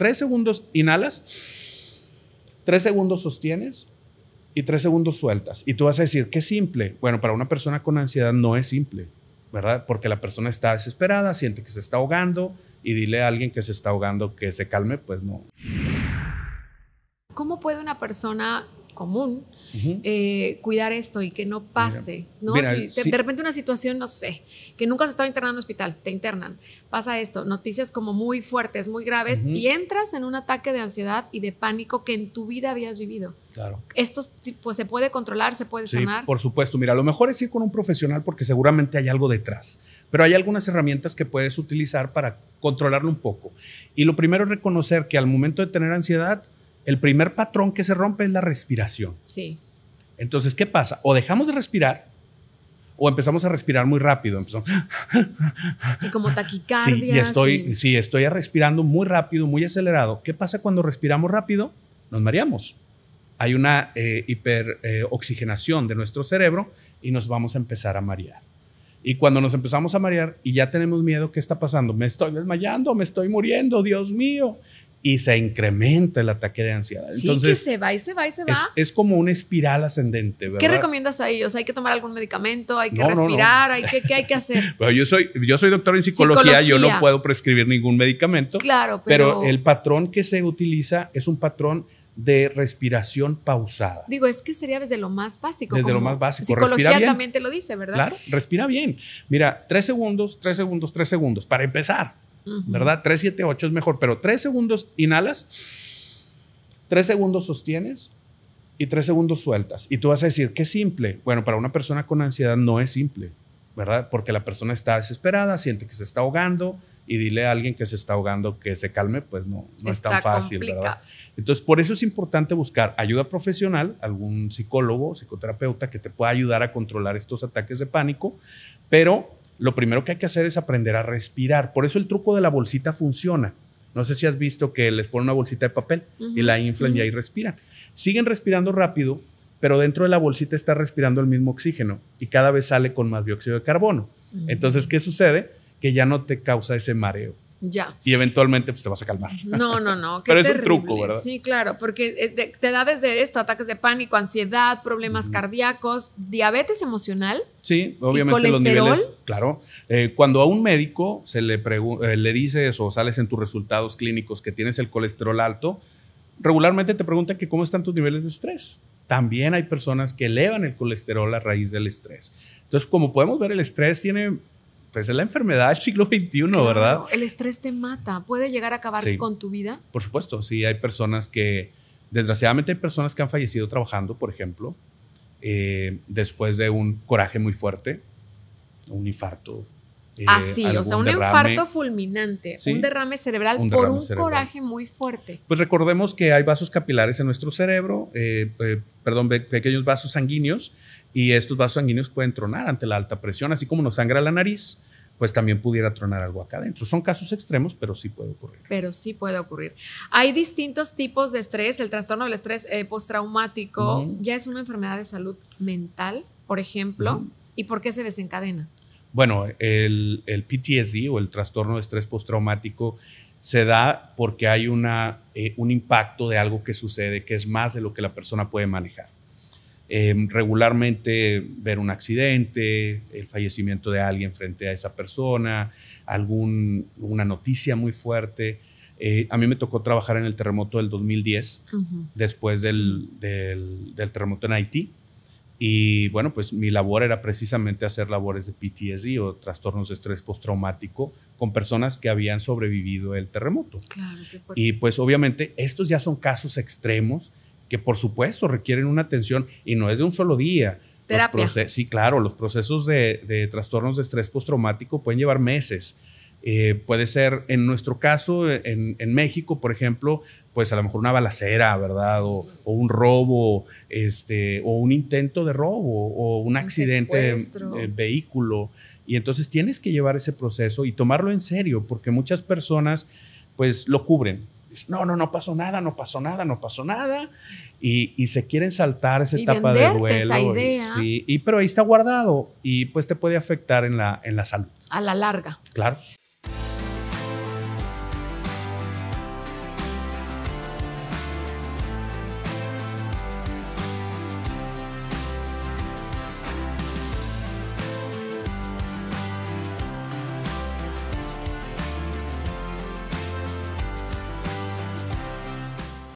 Tres segundos inhalas, tres segundos sostienes y tres segundos sueltas. Y tú vas a decir, qué simple. Bueno, para una persona con ansiedad no es simple, ¿verdad? Porque la persona está desesperada, siente que se está ahogando y dile a alguien que se está ahogando que se calme, pues no. ¿Cómo puede una persona común eh, cuidar esto y que no pase, ¿no? de repente una situación, no sé, que nunca has estado internado en un hospital, te internan, pasa esto, noticias como muy fuertes, muy graves, y entras en un ataque de ansiedad y de pánico que en tu vida habías vivido. Claro. Esto pues, se puede controlar, se puede sí, Por supuesto, mira, lo mejor es ir con un profesional porque seguramente hay algo detrás, pero hay algunas herramientas que puedes utilizar para controlarlo un poco. Y lo primero es reconocer que al momento de tener ansiedad, el primer patrón que se rompe es la respiración. Sí. Entonces, ¿qué pasa? O dejamos de respirar o empezamos a respirar muy rápido. Y como taquicardia. Sí, y estoy, sí. estoy respirando muy rápido, muy acelerado. ¿Qué pasa cuando respiramos rápido? Nos mareamos. Hay una eh, hiperoxigenación eh, de nuestro cerebro y nos vamos a empezar a marear. Y cuando nos empezamos a marear y ya tenemos miedo, ¿qué está pasando? Me estoy desmayando, me estoy muriendo, Dios mío y se incrementa el ataque de ansiedad. Sí, que se va y se va y se va. Es, como una espiral ascendente, ¿verdad? ¿Qué recomiendas a ellos? hay que tomar algún medicamento, hay que respirar, Hay que, ¿qué hay que hacer? yo soy, yo soy doctor en psicología, yo no puedo prescribir ningún medicamento. Claro, pero... el patrón que se utiliza es un patrón de respiración pausada. Digo, es que sería desde lo más básico. Desde lo más básico. Psicología también te lo dice, ¿verdad? Claro, respira bien. Mira, tres segundos, tres segundos, tres segundos, para empezar. ¿verdad? 3, 7, 8 es mejor, pero 3 segundos inhalas, 3 segundos sostienes y 3 segundos sueltas. Y tú vas a decir, qué simple. Bueno, para una persona con ansiedad no es simple, ¿verdad? Porque la persona está desesperada, siente que se está ahogando y dile a alguien que se está ahogando que se calme, pues no, no es tan fácil, ¿verdad? Entonces, por eso es importante buscar ayuda profesional, algún psicólogo, psicoterapeuta que te pueda ayudar a controlar estos ataques de pánico, pero lo primero que hay que hacer es aprender a respirar. Por eso el truco de la bolsita funciona. No sé si has visto que les ponen una bolsita de papel y la inflan y ahí respiran. Siguen respirando rápido, pero dentro de la bolsita está respirando el mismo oxígeno y cada vez sale con más dióxido de carbono. Entonces, ¿qué sucede? Que ya no te causa ese mareo. Y eventualmente pues, te vas a calmar. No, no, no. Pero es un truco, ¿verdad? Sí, claro, porque eh, te da desde esto, ataques de pánico, ansiedad, problemas cardíacos, diabetes emocional. Sí, obviamente los niveles. Claro. Eh, cuando a un médico se le, eh, le dices o sales en tus resultados clínicos que tienes el colesterol alto, regularmente te preguntan que cómo están tus niveles de estrés. También hay personas que elevan el colesterol a raíz del estrés. Entonces, como podemos ver, el estrés tiene pues es la enfermedad del siglo XXI, ¿verdad? El estrés te mata, puede llegar a acabar con tu vida. Por supuesto, sí, hay personas que, desgraciadamente hay personas que han fallecido trabajando, por ejemplo, eh, después de un coraje muy fuerte, un infarto, eh, así, o sea, un infarto fulminante, un derrame cerebral por un coraje muy fuerte. Pues recordemos que hay vasos capilares en nuestro cerebro, eh, perdón, pequeños vasos sanguíneos, y estos vasos sanguíneos pueden tronar ante la alta presión, así como nos sangra la nariz pues también pudiera tronar algo acá adentro. Son casos extremos, pero sí puede ocurrir. Pero sí puede ocurrir. Hay distintos tipos de estrés. El trastorno del estrés eh, postraumático ya es una enfermedad de salud mental, por ejemplo. ¿Y por qué se desencadena? bueno, el, PTSD o el trastorno de estrés postraumático se da porque hay eh, un impacto de algo que sucede que es más de lo que la persona puede manejar. Em, regularmente ver un accidente, el fallecimiento de alguien frente a esa persona, una noticia muy fuerte. Eh, a mí me tocó trabajar en el terremoto del 2010, después del, terremoto en Haití y bueno, pues mi labor era precisamente hacer labores de PTSD o trastornos de estrés postraumático con personas que habían sobrevivido el terremoto. y pues obviamente estos ya son casos extremos que por supuesto requieren una atención y no es de un solo día. Terapia. sí, claro, los procesos de, de trastornos de estrés postraumático pueden llevar meses eh, puede ser, en nuestro caso, en, México, por ejemplo, pues a lo mejor una balacera, ¿verdad? O, un robo, este, o un intento de robo, o un, accidente de, eh, vehículo. Y entonces tienes que llevar ese proceso y tomarlo en serio, porque muchas personas, pues, lo cubren. No, no, no pasó nada, no pasó nada, no pasó nada. Y, se quieren saltar esa etapa de duelo. pero ahí está guardado y pues te puede afectar la, en la salud. A la larga. Claro.